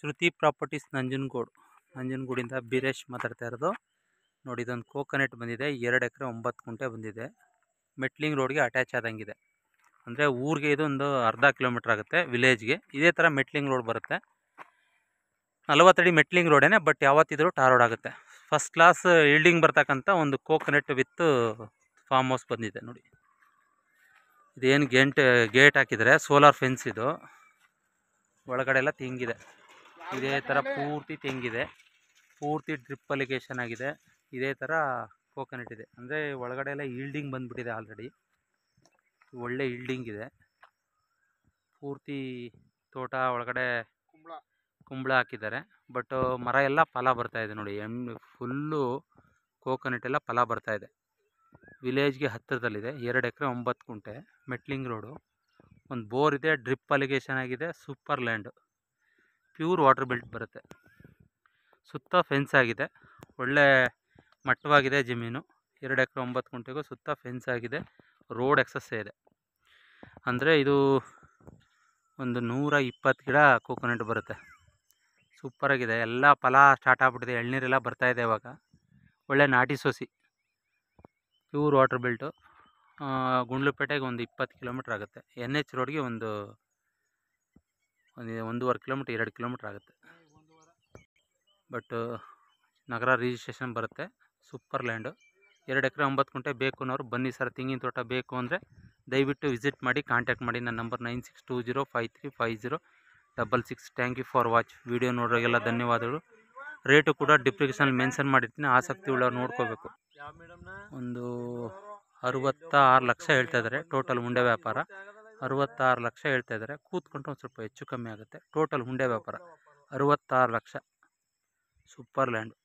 ಶ್ರುತಿ properties Nanjangud ನಂಜನಗೂಡಿಂದ ಬೀರೇಶ್ ಮಾತಾಡ್ತಾ ಇರೋದು ನೋಡಿ ಇದೊಂದು ಕೋಕೋನೆಟ್ ಬಂದಿದೆ ಎರಡು ಎಕರೆ ಒಂಬತ್ತು ಗುಂಟೆ ಬಂದಿದೆ ಮೆಟ್ಲಿಂಗ್ ರೋಡ್ಗೆ ಅಟ್ಯಾಚ್ ಆದಂಗಿದೆ ಅಂದರೆ ಊರಿಗೆ ಇದೊಂದು ಅರ್ಧ ಕಿಲೋಮೀಟ್ರ್ ಆಗುತ್ತೆ ವಿಲೇಜ್ಗೆ ಇದೇ ಥರ ಮೆಟ್ಲಿಂಗ್ ರೋಡ್ ಬರುತ್ತೆ ನಲವತ್ತಡಿ ಮೆಟ್ಲಿಂಗ್ ರೋಡೇನೆ ಬಟ್ ಯಾವತ್ತಿದ್ರೂ ಟಾರ್ ರೋಡ್ ಆಗುತ್ತೆ ಫಸ್ಟ್ ಕ್ಲಾಸ್ ಇಲ್ಡಿಂಗ್ ಬರ್ತಕ್ಕಂಥ ಒಂದು ಕೋಕೋನೆಟ್ ವಿತ್ ಫಾರ್ಮ್ ಹೌಸ್ ಬಂದಿದೆ ನೋಡಿ ಇದೇನು ಗೇಂಟ್ ಗೇಟ್ ಹಾಕಿದರೆ ಸೋಲಾರ್ ಫೆನ್ಸ್ ಇದು ಒಳಗಡೆ ಎಲ್ಲ ತಿಂಗಿದೆ ಇದೇ ಥರ ಪೂರ್ತಿ ತೆಂಗಿದೆ ಪೂರ್ತಿ ಡ್ರಿಪ್ ಅಲಿಗೇಷನ್ ಆಗಿದೆ ಇದೇ ಥರ ಕೋಕೋನಟ್ ಇದೆ ಅಂದರೆ ಒಳಗಡೆ ಎಲ್ಲ ಈಲ್ಡಿಂಗ್ ಬಂದುಬಿಟ್ಟಿದೆ ಆಲ್ರೆಡಿ ಒಳ್ಳೆ ಈಲ್ಡಿಂಗ್ ಇದೆ ಪೂರ್ತಿ ತೋಟ ಒಳಗಡೆ ಕುಂಬಳ ಹಾಕಿದ್ದಾರೆ ಬಟ್ ಮರ ಎಲ್ಲ ಫಲ ಬರ್ತಾ ಇದೆ ನೋಡಿ ಎಣ್ಣೆ ಫುಲ್ಲು ಕೋಕೋನಟ್ ಎಲ್ಲ ಫಲ ಬರ್ತಾ ಇದೆ ವಿಲೇಜ್ಗೆ ಹತ್ತಿರದಲ್ಲಿದೆ ಎರಡು ಎಕರೆ ಒಂಬತ್ತು ಕುಂಟೆ ಮೆಟ್ಲಿಂಗ್ ರೋಡು ಒಂದು ಬೋರ್ ಇದೆ ಡ್ರಿಪ್ ಅಲಿಗೇಷನ್ ಆಗಿದೆ super land pure water belt ಬರುತ್ತೆ ಸುತ್ತ ಫೆನ್ಸ್ ಆಗಿದೆ ಒಳ್ಳೆ ಮಟ್ಟವಾಗಿದೆ ಜಮೀನು ಎರಡು ಎಕರೆ ಒಂಬತ್ತು ಗುಂಟೆಗೂ ಸುತ್ತ ಫೆನ್ಸ್ ಆಗಿದೆ ರೋಡ್ ಎಕ್ಸಸ್ ಇದೆ ಅಂದರೆ ಇದು ಒಂದು ನೂರ ಇಪ್ಪತ್ತು ಗಿಡ ಕೋಕೋನಟ್ ಬರುತ್ತೆ ಸೂಪರಾಗಿದೆ ಎಲ್ಲ ಫಲ ಸ್ಟಾರ್ಟ್ ಆಗ್ಬಿಟ್ಟಿದೆ ಎಳ್ನೀರೆಲ್ಲ ಬರ್ತಾಯಿದೆ ಇವಾಗ ಒಳ್ಳೆ ನಾಟಿ ಸೊಸಿ ಪ್ಯೂರ್ ವಾಟರ್ ಬೆಲ್ಟು ಗುಂಡ್ಲುಪೇಟೆಗೆ ಒಂದು ಇಪ್ಪತ್ತು ಕಿಲೋಮೀಟ್ರ್ ಆಗುತ್ತೆ ಎನ್ ಎಚ್ ರೋಡ್ಗೆ ಒಂದು ಒಂದು ಒಂದೂವರೆ ಕಿಲೋಮೀಟ್ರ್ ಎರಡು ಕಿಲೋಮೀಟ್ರ್ ಆಗುತ್ತೆ ಬಟ್ ನಗರ ರಿಜಿಸ್ಟ್ರೇಷನ್ ಬರುತ್ತೆ ಸೂಪರ್ ಲ್ಯಾಂಡು ಎರಡು ಎಕರೆ ಒಂಬತ್ತು ಗುಂಟೆ ಬೇಕು ಅನ್ನೋರು ಬನ್ನಿ ಸರ್ ತೆಂಗಿನ ತೋಟ ಬೇಕು ಅಂದರೆ ದಯವಿಟ್ಟು ವಿಸಿಟ್ ಮಾಡಿ ಕಾಂಟ್ಯಾಕ್ಟ್ ಮಾಡಿ ನನ್ನ number nine six two zero five three five zero double six thank you for watch video ನೋಡೋರಿಗೆಲ್ಲ ಧನ್ಯವಾದಗಳು ರೇಟು ಕೂಡ ಡಿಪ್ರಿಕೇಷನಲ್ಲಿ ಮೆನ್ಷನ್ ಮಾಡಿರ್ತೀನಿ ಆಸಕ್ತಿ ಉಳ್ಳವ್ರು ನೋಡ್ಕೋಬೇಕು ಒಂದು ಅರುವತ್ತ ಆರು ಲಕ್ಷ ಹೇಳ್ತಾ ಇದ್ದಾರೆ ಟೋಟಲ್ ಉಂಡೆ ವ್ಯಾಪಾರ ಅರುವತ್ತಾರು ಲಕ್ಷ ಹೇಳ್ತಾ ಇದ್ದಾರೆ ಕೂತ್ಕೊಂಡ್ರೆ ಒಂದು ಸ್ವಲ್ಪ ಹೆಚ್ಚು ಕಮ್ಮಿ ಆಗುತ್ತೆ ಟೋಟಲ್ ಉಂಡೆ ವ್ಯಾಪಾರ ಅರುವತ್ತಾರು ಲಕ್ಷ ಸೂಪರ್ ಲ್ಯಾಂಡ್